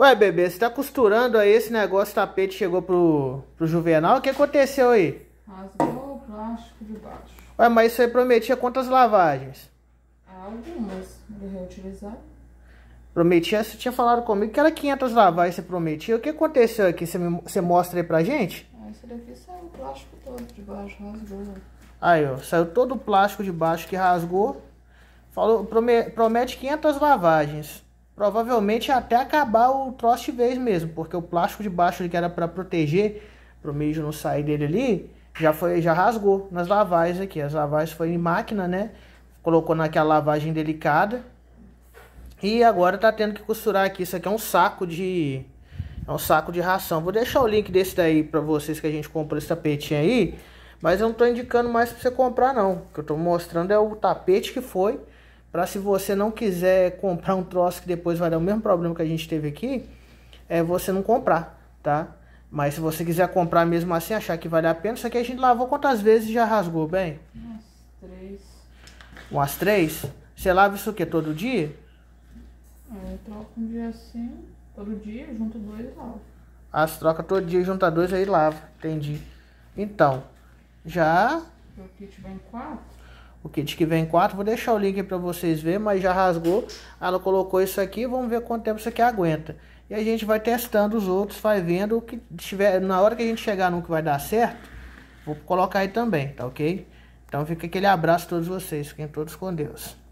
Ué, bebê, você tá costurando aí esse negócio, tapete chegou pro, pro Juvenal? O que aconteceu aí? Rasgou o plástico de baixo. Ué, mas isso aí prometia quantas lavagens? Algumas, de reutilizar. Prometia, você tinha falado comigo que era 500 lavagens, você prometia. O que aconteceu aqui? Você, me, você mostra aí pra gente? Ah, esse daqui saiu o plástico todo de baixo, rasgou. Aí, ó, saiu todo o plástico de baixo que rasgou. Falou, promete 500 lavagens provavelmente até acabar o troço de vez mesmo, porque o plástico de baixo que era para proteger, para o mijo não sair dele ali, já foi já rasgou nas lavagens aqui. As lavagens foi em máquina, né? Colocou naquela lavagem delicada. E agora tá tendo que costurar aqui. Isso aqui é um saco de é um saco de ração. Vou deixar o link desse daí para vocês que a gente comprou esse tapetinho aí, mas eu não tô indicando mais para você comprar não. O que eu tô mostrando é o tapete que foi para se você não quiser comprar um troço que depois vai dar o mesmo problema que a gente teve aqui, é você não comprar, tá? Mas se você quiser comprar mesmo assim, achar que vale a pena, isso aqui a gente lavou quantas vezes e já rasgou, bem? Umas três. Umas três? Você lava isso o quê? Todo dia? É, eu troco um dia assim, todo dia, junto dois e lava. Ah, você troca todo dia, junta dois aí lava, entendi. Então, já... O kit vem quatro? o kit que vem 4. Vou deixar o link para vocês verem, mas já rasgou. Ela colocou isso aqui, vamos ver quanto tempo isso aqui aguenta. E a gente vai testando os outros, vai vendo o que tiver. Na hora que a gente chegar no que vai dar certo, vou colocar aí também, tá ok? Então fica aquele abraço a todos vocês, fiquem todos com Deus.